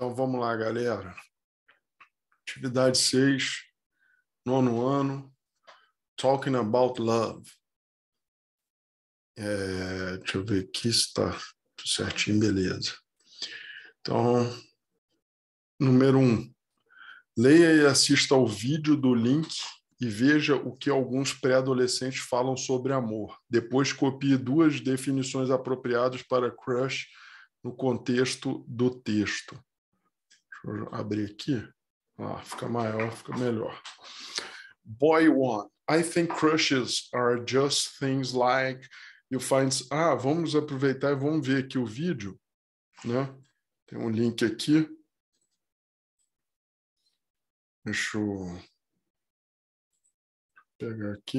Então vamos lá, galera. Atividade 6, nono ano, Talking About Love. É, deixa eu ver aqui se está certinho, beleza. Então, número 1. Um, leia e assista ao vídeo do link e veja o que alguns pré-adolescentes falam sobre amor. Depois copie duas definições apropriadas para crush no contexto do texto. Deixa eu abrir aqui. Ah, fica maior, fica melhor. Boy One. I think crushes are just things like you find. Ah, vamos aproveitar e vamos ver aqui o vídeo. Né? Tem um link aqui. Deixa eu pegar aqui.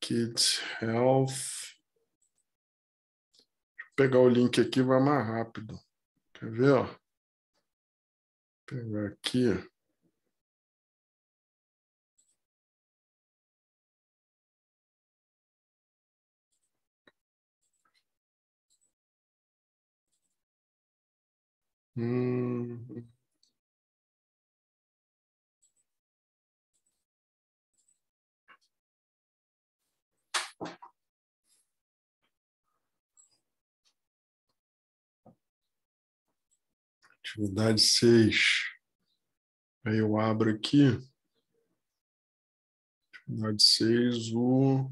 Kids Health. Deixa eu pegar o link aqui, vai mais rápido. Quer ver, ó? Vou pegar aqui. Hum. Atividade 6. Aí eu abro aqui. Atividade 6, o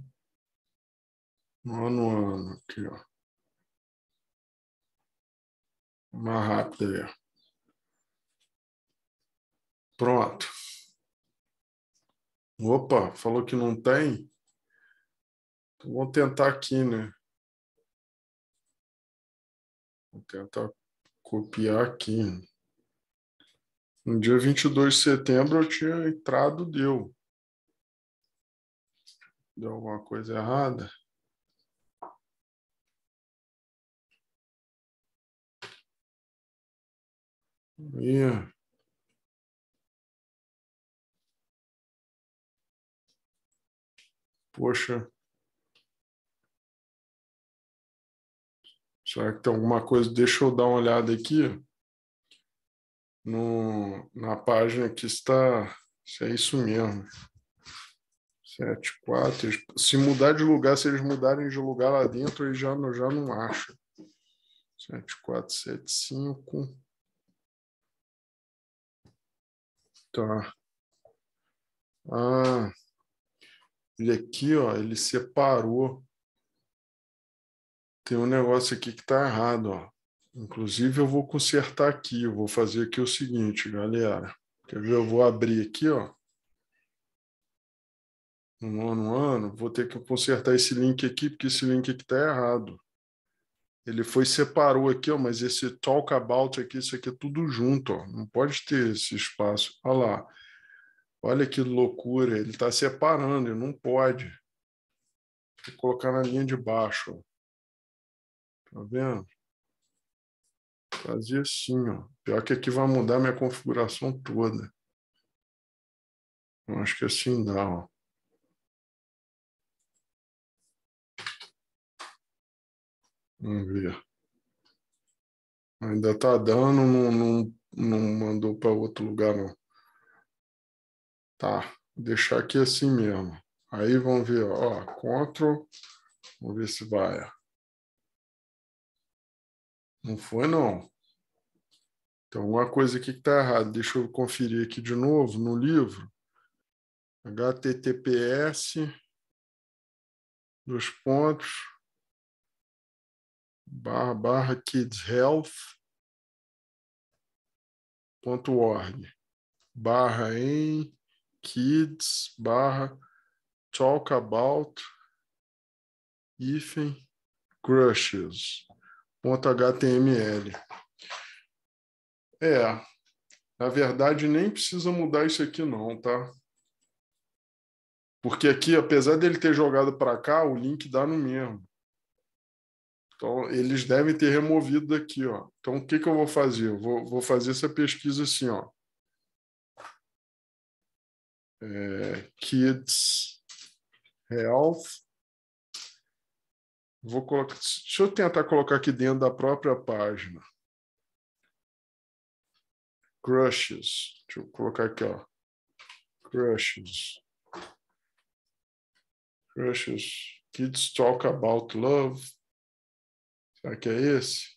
nono ano. Aqui, ó. Mais rápido aí. Pronto. Opa, falou que não tem? Então, vou tentar aqui, né? Vou tentar aqui copiar aqui. No dia 22 de setembro eu tinha entrado, deu. Deu alguma coisa errada? Yeah. Poxa. Será que tem alguma coisa? Deixa eu dar uma olhada aqui no, na página que está. Se é isso mesmo. 7, 4. Se mudar de lugar, se eles mudarem de lugar lá dentro, eles já, já não acham. 7, 4, 7, 5. Tá. Ah, ele aqui, ó, ele separou tem um negócio aqui que está errado, ó. Inclusive, eu vou consertar aqui, eu vou fazer aqui o seguinte, galera. Quer ver? Eu vou abrir aqui, ó. Um ano, um ano, vou ter que consertar esse link aqui, porque esse link aqui está errado. Ele foi, separou aqui, ó, mas esse talk about aqui, isso aqui é tudo junto, ó. Não pode ter esse espaço. Olha lá. Olha que loucura, ele está separando, ele não pode. Vou colocar na linha de baixo, ó. Tá vendo? Fazia assim, ó. Pior que aqui vai mudar minha configuração toda. Eu acho que é assim dá, ó. Vamos ver. Ainda tá dando, não, não, não mandou para outro lugar, não. Tá, deixar aqui assim mesmo. Aí vamos ver, ó, Ctrl, vamos ver se vai. Não foi, não. Tem alguma coisa aqui que está errada. Deixa eu conferir aqui de novo no livro. HTTPS, dois pontos, barra, barra, kidshealth.org, barra em kids, barra talk about, hífen, crushes. .html. É, na verdade nem precisa mudar isso aqui não, tá? Porque aqui, apesar dele ter jogado para cá, o link dá no mesmo. Então, eles devem ter removido daqui, ó. Então, o que, que eu vou fazer? Eu vou, vou fazer essa pesquisa assim, ó. É, kids Health Vou colocar, deixa eu tentar colocar aqui dentro da própria página. Crushes. Deixa eu colocar aqui, ó. Crushes. Crushes. Kids talk about love. Será que é esse?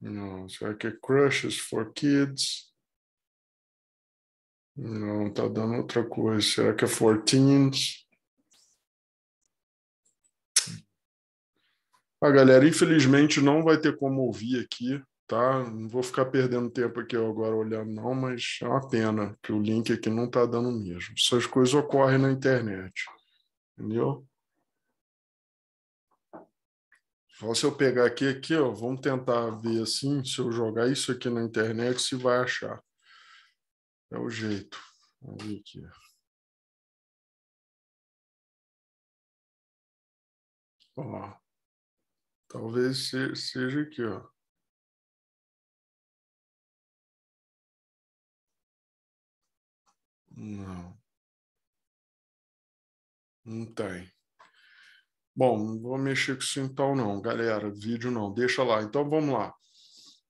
Não, será que é Crushes for Kids? Não, tá dando outra coisa. Será que é 14? A galera, infelizmente, não vai ter como ouvir aqui, tá? Não vou ficar perdendo tempo aqui agora olhando, não, mas é uma pena que o link aqui não tá dando mesmo. Essas coisas ocorrem na internet, entendeu? Só se eu pegar aqui, aqui, ó, vamos tentar ver assim, se eu jogar isso aqui na internet, se vai achar. É o jeito. Aí aqui. Ó. Talvez seja aqui, ó. Não. Não tem. Bom, não vou mexer com isso então, não, galera. Vídeo não. Deixa lá. Então vamos lá.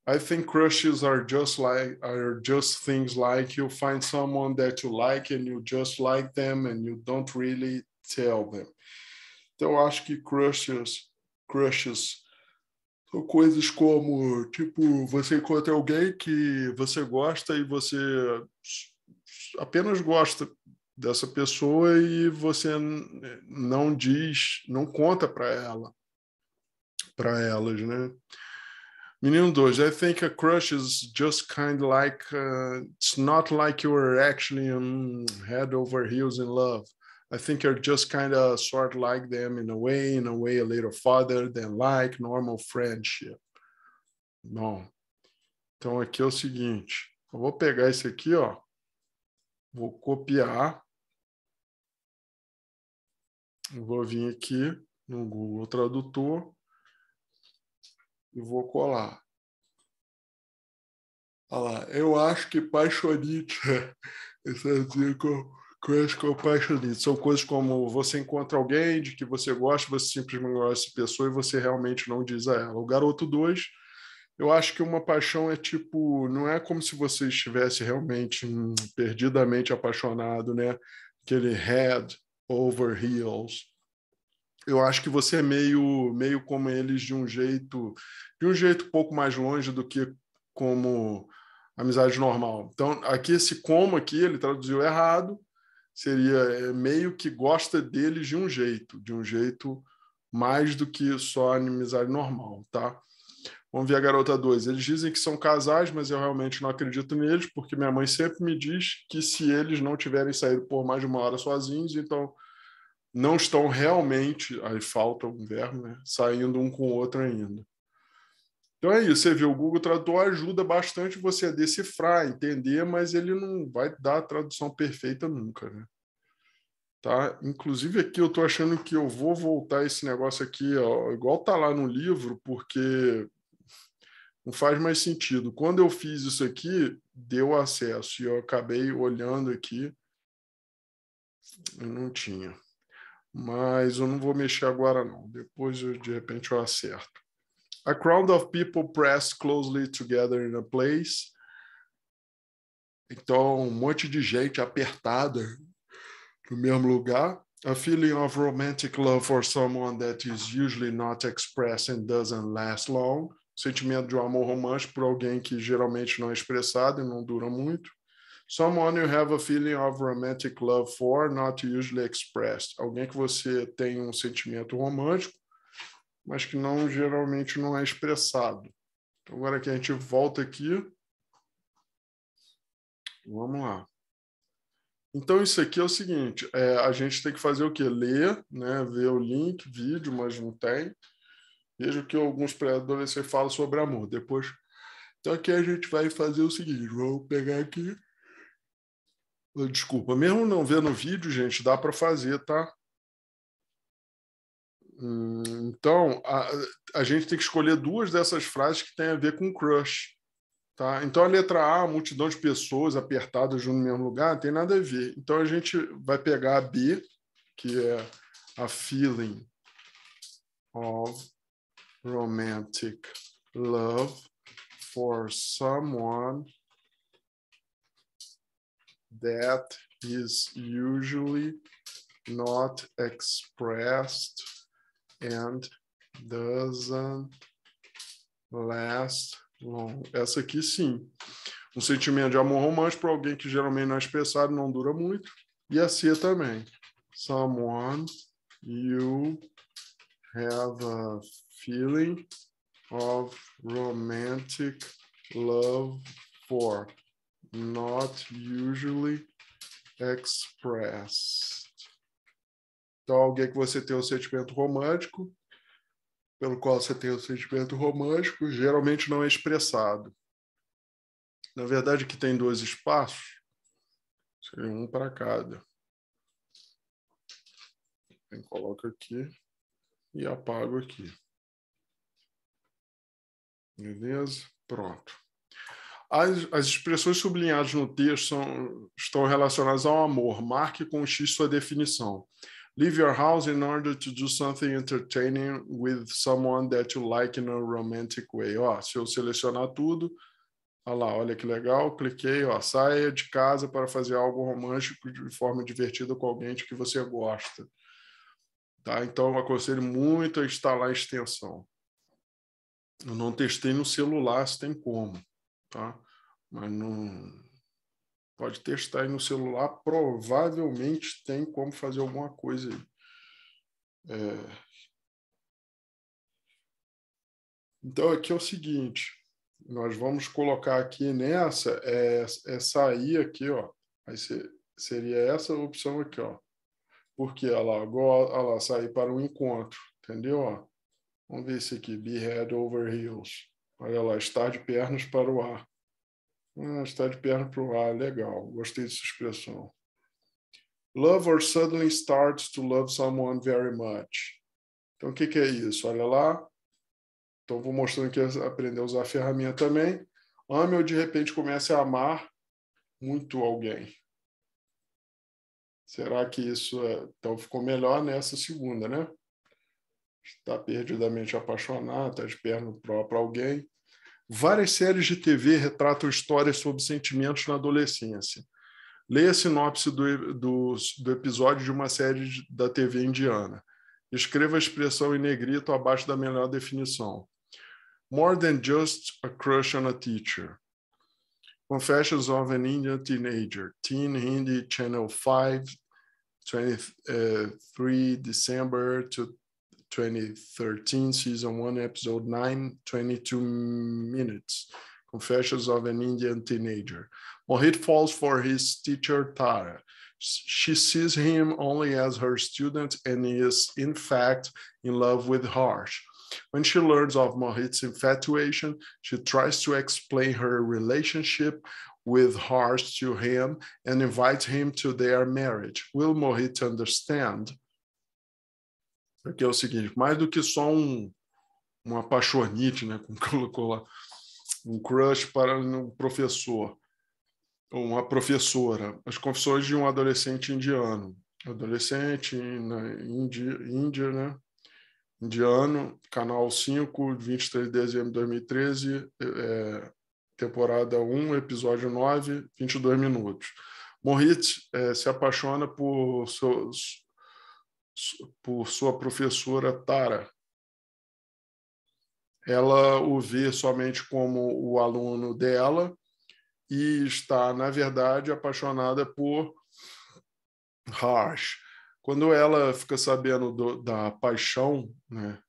I think crushes are just like are just things like you find someone that you like and you just like them and you don't really tell them. Então eu acho que crushes, crushes são coisas como tipo você encontra alguém que você gosta e você apenas gosta dessa pessoa e você não diz, não conta para ela, para elas, né? Menino 2, I think a crush is just kind of like, uh, it's not like you were actually um, head over heels in love. I think you're just kind of sort of like them in a way, in a way a little farther than like normal friendship. Bom, então aqui é o seguinte, eu vou pegar esse aqui, ó, vou copiar, vou vir aqui no Google Tradutor, e vou colar. Olha lá, eu acho que paixonite, é coisas que eu apaixonite, é são coisas como você encontra alguém de que você gosta, você simplesmente gosta dessa pessoa e você realmente não diz a ela. O Garoto 2, eu acho que uma paixão é tipo, não é como se você estivesse realmente hum, perdidamente apaixonado, né? Aquele head over heels eu acho que você é meio, meio como eles de um jeito, de um jeito pouco mais longe do que como amizade normal. Então, aqui esse como aqui ele traduziu errado, seria é, meio que gosta deles de um jeito, de um jeito mais do que só amizade normal, tá? Vamos ver a garota 2. Eles dizem que são casais, mas eu realmente não acredito neles, porque minha mãe sempre me diz que se eles não tiverem saído por mais de uma hora sozinhos, então não estão realmente, aí falta um verbo, né? saindo um com o outro ainda. Então é isso, você vê, o Google Tradutor ajuda bastante você a decifrar, entender, mas ele não vai dar a tradução perfeita nunca, né? Tá? Inclusive aqui eu estou achando que eu vou voltar esse negócio aqui, ó, igual tá lá no livro, porque não faz mais sentido. Quando eu fiz isso aqui, deu acesso e eu acabei olhando aqui, eu não tinha mas eu não vou mexer agora não. Depois, eu, de repente, eu acerto. A crowd of people pressed closely together in a place. Então, um monte de gente apertada no mesmo lugar. A feeling of romantic love for someone that is usually not expressed and doesn't last long. Sentimento de um amor romântico por alguém que geralmente não é expressado e não dura muito. Someone you have a feeling of romantic love for, not usually expressed. Alguém que você tem um sentimento romântico, mas que não geralmente não é expressado. Então, agora que a gente volta aqui, vamos lá. Então, isso aqui é o seguinte: é, a gente tem que fazer o quê? Ler, né, ver o link, vídeo, mas não tem. Veja o que alguns pré-adolescentes falam sobre amor. Depois. Então, aqui a gente vai fazer o seguinte: vamos pegar aqui. Desculpa, mesmo não vendo o vídeo, gente, dá para fazer, tá? Hum, então, a, a, gente tem que escolher duas dessas frases que têm a ver com crush. Tá? Então, a letra A, a multidão de pessoas apertadas no mesmo lugar, não tem nada a ver. Então, a gente vai pegar a B, que é a feeling of romantic love for someone that is usually not expressed and doesn't last long. Essa aqui sim. Um sentimento de amor romântico para alguém que geralmente não é expressado, não dura muito. E a também. Someone you have a feeling of romantic love for not usually expressed. Então, alguém que você tem um sentimento romântico, pelo qual você tem um sentimento romântico, geralmente não é expressado. Na verdade, que tem dois espaços, seria um para cada. coloca aqui e apago aqui. Beleza? Pronto. As, as expressões sublinhadas no texto são, estão relacionadas ao amor. Marque com X sua definição. Leave your house in order to do something entertaining with someone that you like in a romantic way. Ó, se eu selecionar tudo, olha lá, olha que legal, cliquei, ó, saia de casa para fazer algo romântico de forma divertida com alguém de que você gosta. Tá? Então, eu aconselho muito a instalar a extensão. Eu não testei no celular se tem como tá? Mas não pode testar aí no celular, provavelmente tem como fazer alguma coisa aí. É... Então aqui é o seguinte, nós vamos colocar aqui nessa é, é sair aqui, ó. Aí seria essa opção aqui, ó. Porque ela agora ela sair para o um encontro, entendeu? Ó? Vamos ver esse aqui, be head over heels. Olha lá, estar de pernas para o ar. Ah, estar de pernas para o ar, legal, gostei dessa expressão. Love or suddenly starts to love someone very much. Então, o que, que é isso? Olha lá. Então, vou mostrando que aprender a usar a ferramenta também. Ame ou de repente comece a amar muito alguém. Será que isso é... então ficou melhor nessa segunda, né? está perdidamente apaixonado, está de perna própria alguém. Várias séries de TV retratam histórias sobre sentimentos na adolescência. Leia a sinopse do, do, do episódio de uma série de, da TV indiana. Escreva a expressão em negrito abaixo da melhor definição. More than just a crush on a teacher. Confessions of an Indian Teenager, Teen Hindi Channel 5, 23 eh, December 2013, season one, episode nine, 22 minutes. Confessions of an Indian Teenager. Mohit falls for his teacher, Tara. She sees him only as her student and is, in fact, in love with Harsh. When she learns of Mohit's infatuation, she tries to explain her relationship with Harsh to him and invites him to their marriage. Will Mohit understand? que é o seguinte, mais do que só um, um apaixonite, né, como colocou lá, um crush para um professor, ou uma professora, as confissões de um adolescente indiano, adolescente na né, Índia, né, indiano, canal 5, 23 de dezembro de 2013, é, temporada 1, episódio 9, 22 minutos. Moritz é, se apaixona por seus, por sua professora Tara. Ela o vê somente como o aluno dela e está, na verdade, apaixonada por Harsh. Quando ela fica sabendo do, da paixão, né?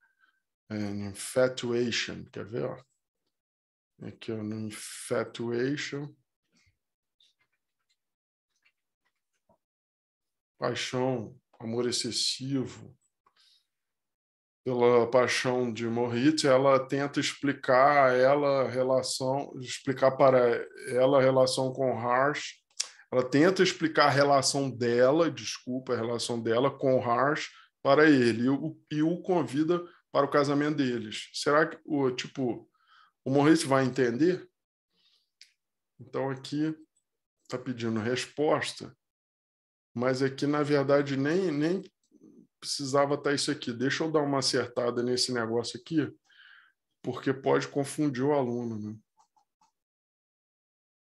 É, infatuation, quer ver? Aqui, ó, no é é infatuation. Paixão, amor excessivo, pela paixão de Moritz, ela tenta explicar ela relação, explicar para ela a relação com Harsh. Ela tenta explicar a relação dela, desculpa, a relação dela com Harsh para ele e o, e o convida para o casamento deles. Será que o tipo o Moritz vai entender? Então aqui está pedindo resposta mas aqui, é na verdade, nem, nem precisava estar tá isso aqui. Deixa eu dar uma acertada nesse negócio aqui, porque pode confundir o aluno. Né?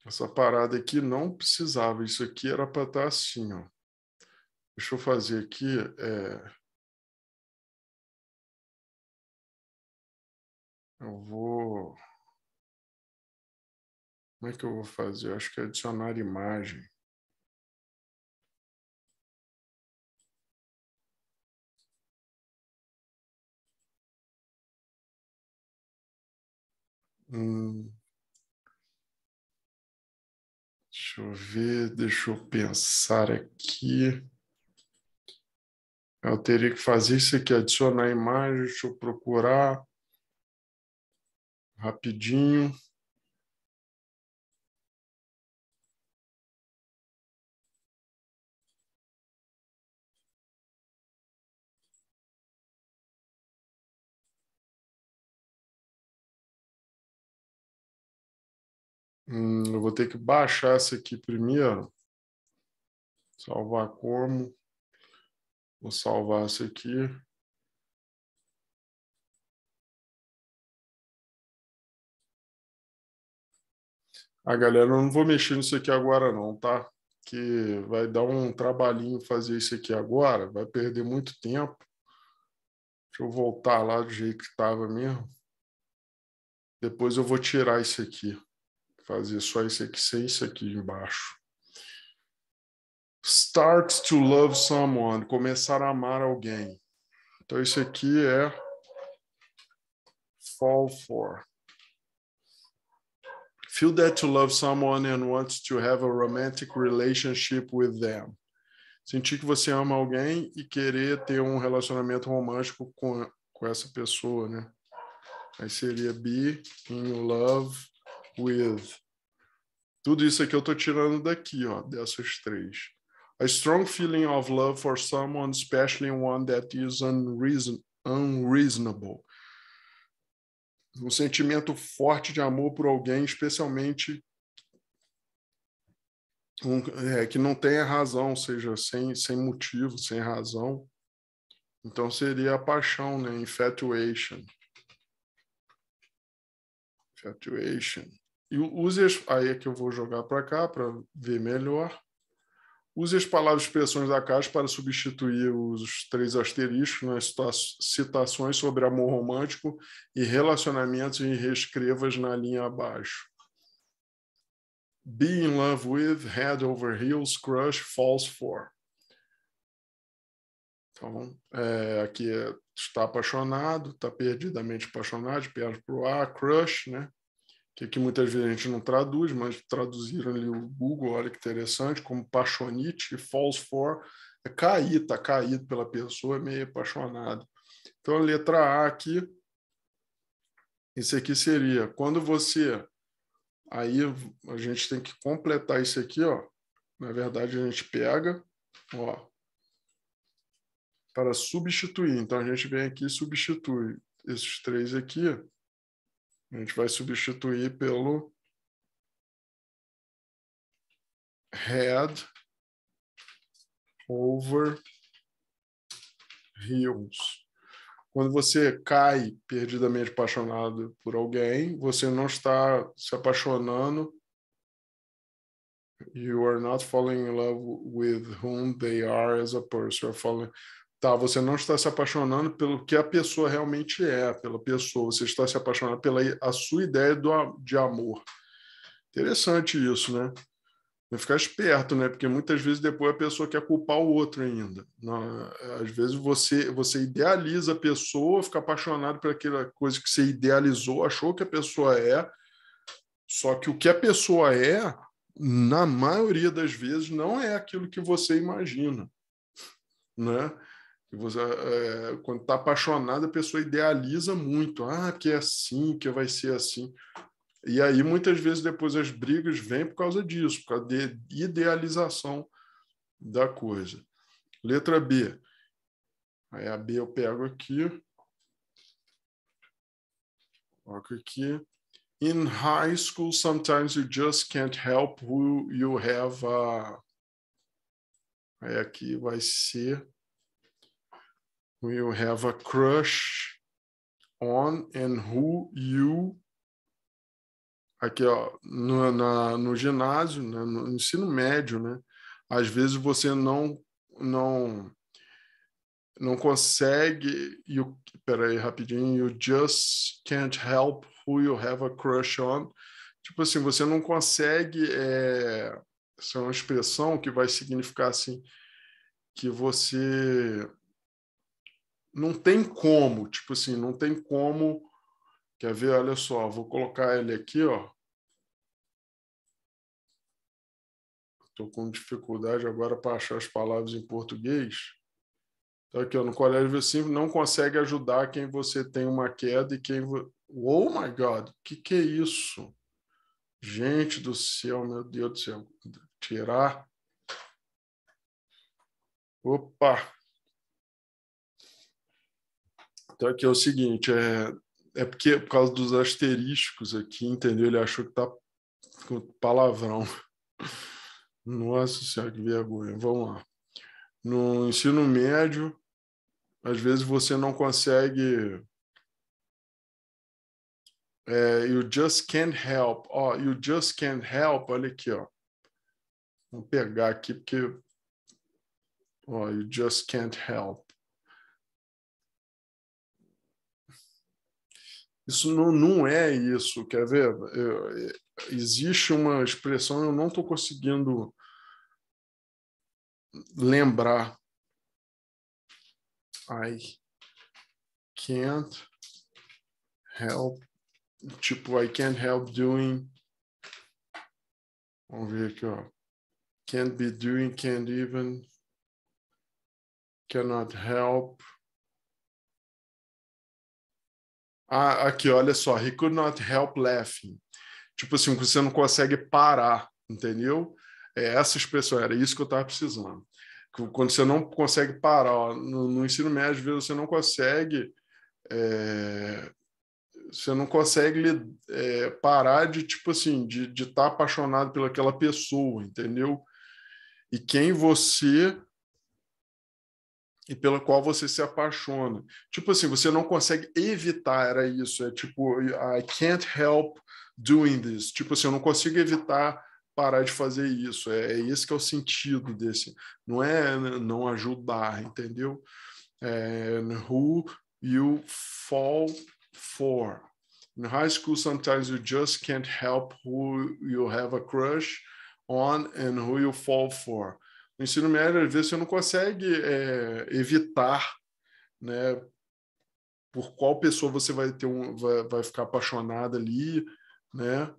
Essa parada aqui não precisava, isso aqui era para estar tá assim. Ó. Deixa eu fazer aqui. É... Eu vou. Como é que eu vou fazer? acho que é adicionar imagem. Hum. Deixa eu ver, deixa eu pensar aqui. Eu teria que fazer isso aqui, adicionar imagem, deixa eu procurar rapidinho. Hum, eu vou ter que baixar essa aqui primeiro. Salvar como. Vou salvar essa aqui. A ah, galera, eu não vou mexer nisso aqui agora não, tá? Que vai dar um trabalhinho fazer isso aqui agora, vai perder muito tempo. Deixa eu voltar lá do jeito que estava mesmo. Depois eu vou tirar isso aqui fazer só esse aqui, sem isso aqui embaixo. Start to love someone, começar a amar alguém. Então, isso aqui é fall for. Feel that to love someone and wants to have a romantic relationship with them. Sentir que você ama alguém e querer ter um relacionamento romântico com, com essa pessoa, né? Aí seria be in love with. Tudo isso aqui eu estou tirando daqui, ó, dessas três. A strong feeling of love for someone, especially one that is unreason unreasonable. Um sentimento forte de amor por alguém, especialmente um, é, que não tenha razão, ou seja, sem, sem motivo, sem razão. Então seria a paixão, né? Infatuation. Infatuation. E use as, aí é que eu vou jogar para cá para ver melhor. Use as palavras expressões da caixa para substituir os três asteriscos nas citações sobre amor romântico e relacionamentos e reescrevas na linha abaixo. Be in love with, head over heels, crush, falls for. Então, é, aqui é, está apaixonado, está perdidamente apaixonado, perna para o ar, crush, né? que, aqui muitas vezes a gente não traduz, mas traduziram ali o Google, olha que interessante, como paixonite e falls for, é cair, está caído pela pessoa, é meio apaixonado. Então, a letra A aqui, isso aqui seria, quando você, aí a gente tem que completar isso aqui, ó, na verdade a gente pega, ó, para substituir, então a gente vem aqui e substitui esses três aqui, a gente vai substituir pelo head over heels. Quando você cai perdidamente apaixonado por alguém, você não está se apaixonando. You are not falling in love with whom they are as a person. falling, tá? Você não está se apaixonando pelo que a pessoa realmente é, pela pessoa. Você está se apaixonando pela a sua ideia do, de amor. Interessante isso, né? Tem ficar esperto, né? Porque muitas vezes depois a pessoa quer culpar o outro ainda. Não, às vezes você você idealiza a pessoa, fica apaixonado por aquela coisa que você idealizou, achou que a pessoa é. Só que o que a pessoa é, na maioria das vezes, não é aquilo que você imagina, né? você, é, quando está apaixonada, a pessoa idealiza muito. Ah, que é assim, que vai ser assim. E aí, muitas vezes, depois as brigas vêm por causa disso, por causa de idealização da coisa. Letra B. Aí a B eu pego aqui. Coloco aqui. In high school, sometimes you just can't help who you have. A... Ah. Aí aqui vai ser will have a crush on and who you. Aqui, ó, no, na, no ginásio, né, no ensino médio, né? Às vezes você não não não consegue. You, peraí, rapidinho. You just can't help who you have a crush on. Tipo assim, você não consegue. É, essa é uma expressão que vai significar assim que você não tem como, tipo assim, não tem como. Quer ver? Olha só, vou colocar ele aqui, ó. Estou com dificuldade agora para achar as palavras em português. Então, aqui, ó, no Colégio Versículo, não consegue ajudar quem você tem uma queda e quem. Oh my God, o que, que é isso? Gente do céu, meu Deus do céu. Tirar. Opa! Então aqui é o seguinte, é, é porque é por causa dos asterísticos aqui, entendeu? Ele achou que tá com palavrão. Nossa é senhora, que vergonha. Vamos lá. No ensino médio, às vezes você não consegue. É, you just can't help. oh, you just can't help. Olha aqui, ó. Vou pegar aqui porque. oh, you just can't help. Isso não, não é isso, quer ver? existe uma expressão, eu não estou conseguindo lembrar. I can't help, tipo, I can't help doing. Vamos ver aqui, ó. Can't be doing, can't even, cannot help. Ah, aqui, olha só, he could not help laughing. Tipo assim, você não consegue parar, entendeu? É essa expressão, era isso que eu estava precisando. Quando você não consegue parar, ó, no, no, ensino médio, às vezes você não consegue. É, você não consegue é, parar de, tipo assim, de estar tá apaixonado pelaquela pessoa, entendeu? E quem você e pela qual você se apaixona. Tipo assim, você não consegue evitar era isso, é tipo I can't help doing this. Tipo assim, eu não consigo evitar parar de fazer isso. É, é esse que é o sentido desse. Não é não ajudar, entendeu? É, who you fall for. In high school, sometimes you just can't help who you have a crush on and who you fall for. No ensino médio, às vezes, você não consegue é, evitar né, por qual pessoa você vai, ter um, vai, vai ficar apaixonada ali, né?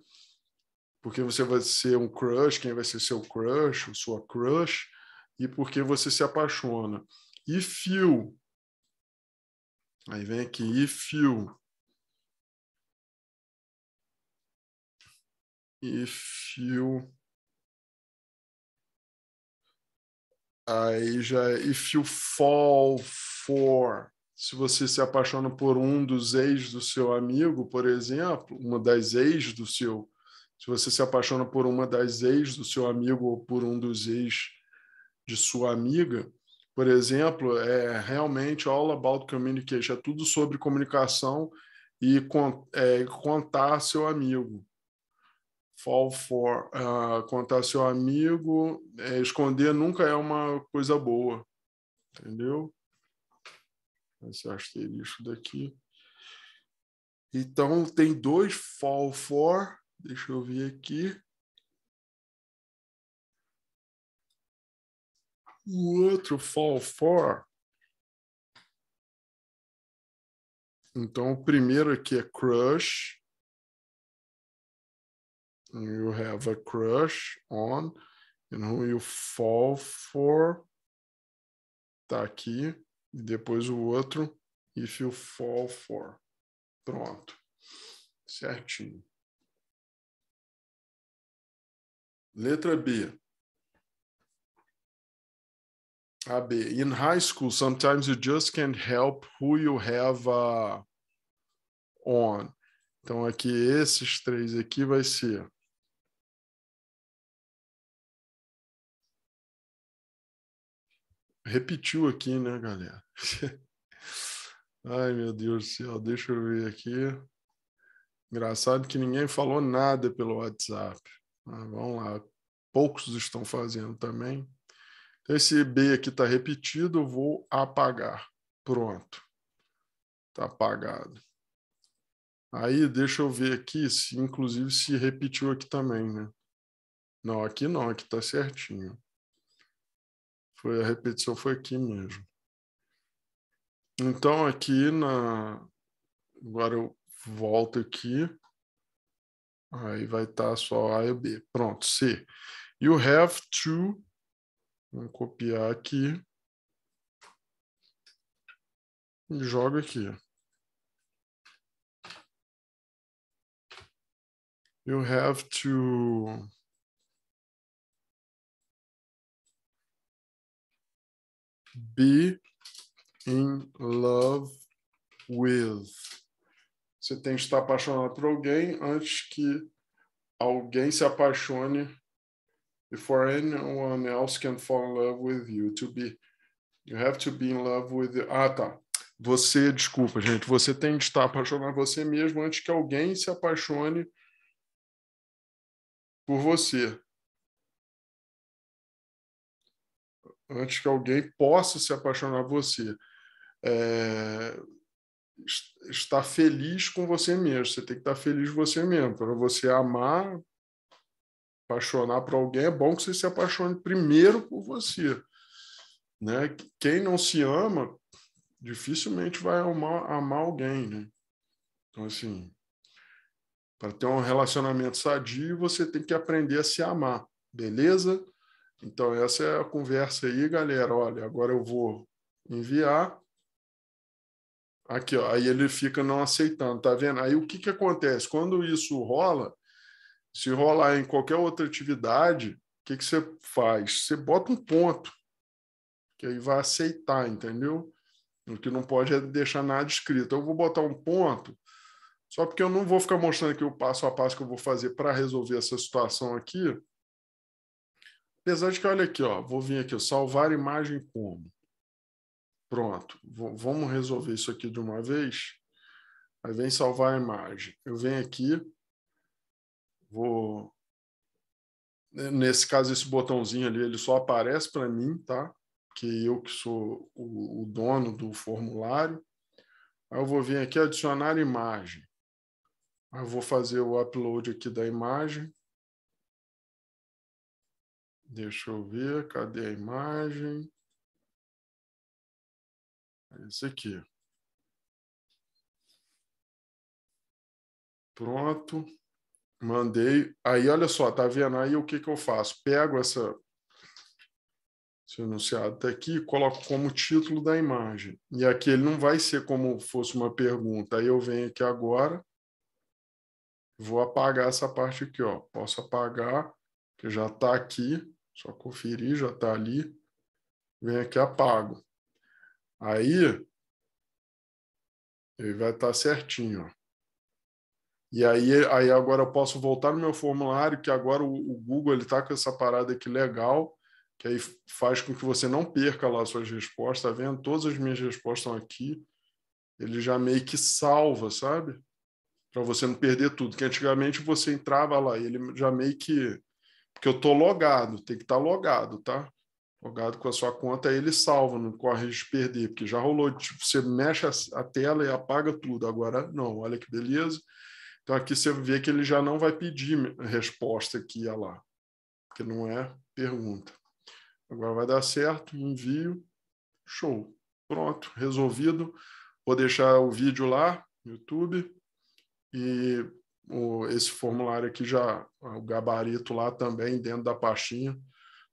Porque você vai ser um crush, quem vai ser seu crush, sua crush, e porque você se apaixona. E fio. Aí vem aqui, e fio. if you Aí já If You Fall For. Se você se apaixona por um dos ex do seu amigo, por exemplo, uma das ex do seu. Se você se apaixona por uma das ex do seu amigo ou por um dos ex de sua amiga, por exemplo, é realmente all about communication, é tudo sobre comunicação e con é, contar seu amigo fall for, uh, contar seu amigo, é, esconder nunca é uma coisa boa, entendeu? Esse é asterisco daqui. Então, tem dois fall for, deixa eu ver aqui. O outro fall for. Então, o primeiro aqui é crush you have a crush on, and who you fall for, tá aqui, e depois o outro, if you fall for. Pronto. Certinho. Letra B. A B. In high school, sometimes you just can't help who you have a uh, on. Então, aqui, esses três aqui vai ser repetiu aqui, né, galera? Ai, meu Deus do céu, deixa eu ver aqui. Engraçado que ninguém falou nada pelo WhatsApp. Mas ah, vamos lá, poucos estão fazendo também. Esse B aqui está repetido, eu vou apagar. Pronto. Está apagado. Aí deixa eu ver aqui se inclusive se repetiu aqui também, né? Não, aqui não, aqui está certinho. Foi a repetição foi aqui mesmo. Então aqui na agora eu volto aqui. Aí vai estar tá só A e B. Pronto, C. You have to vou copiar aqui. E joga aqui. You have to be in love with. Você tem que estar apaixonado por alguém antes que alguém se apaixone before anyone else can fall in love with you. To be, you have to be in love with. You. Ah, tá. Você, desculpa, gente. Você tem que estar apaixonado por você mesmo antes que alguém se apaixone por você. antes que alguém possa se apaixonar por você. É, estar feliz com você mesmo, você tem que estar feliz com você mesmo. Para você amar, apaixonar por alguém, é bom que você se apaixone primeiro por você. Né? Quem não se ama, dificilmente vai amar, amar alguém. Né? Então, assim, para ter um relacionamento sadio, você tem que aprender a se amar, beleza? Então, essa é a conversa aí, galera. Olha, agora eu vou enviar. Aqui, ó, aí ele fica não aceitando, tá vendo? Aí o que, que acontece? Quando isso rola, se rolar em qualquer outra atividade, o que, que você faz? Você bota um ponto, que aí vai aceitar, entendeu? O que não pode é deixar nada escrito. Eu vou botar um ponto, só porque eu não vou ficar mostrando aqui o passo a passo que eu vou fazer para resolver essa situação aqui, Apesar de que, olha aqui, ó, vou vir aqui, salvar imagem como? Pronto, vamos resolver isso aqui de uma vez. Aí vem salvar a imagem. Eu venho aqui, vou... Nesse caso, esse botãozinho ali, ele só aparece para mim, tá? Que eu que sou o, o dono do formulário. Aí eu vou vir aqui adicionar imagem. Aí eu vou fazer o upload aqui da imagem. Deixa eu ver, cadê a imagem? Esse aqui. Pronto. Mandei. Aí, olha só, tá vendo aí o que, que eu faço? Pego essa, esse enunciado está aqui, coloco como título da imagem. E aqui ele não vai ser como fosse uma pergunta. Aí eu venho aqui agora, vou apagar essa parte aqui, ó. Posso apagar, que já está aqui. Só conferir, já está ali. Vem aqui, apago. Aí, ele vai estar tá certinho. Ó. E aí, aí agora eu posso voltar no meu formulário, que agora o, o Google está com essa parada aqui legal, que aí faz com que você não perca lá suas respostas. Está vendo? Todas as minhas respostas estão aqui. Ele já meio que salva, sabe? Para você não perder tudo. Que antigamente você entrava lá, ele já meio que que eu tô logado, tem que estar tá logado, tá? Logado com a sua conta, aí ele salva, não corre de perder, porque já rolou, tipo, você mexe a tela e apaga tudo. Agora não, olha que beleza. Então aqui você vê que ele já não vai pedir resposta aqui e lá, porque não é pergunta. Agora vai dar certo, envio, show. Pronto, resolvido. Vou deixar o vídeo lá no YouTube e o, esse formulário aqui já, ah, o gabarito lá também dentro da pastinha.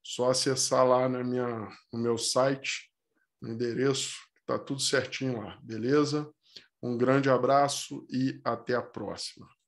Só acessar lá na minha, no meu site, no endereço, está tudo certinho lá, beleza? Um grande abraço e até a próxima.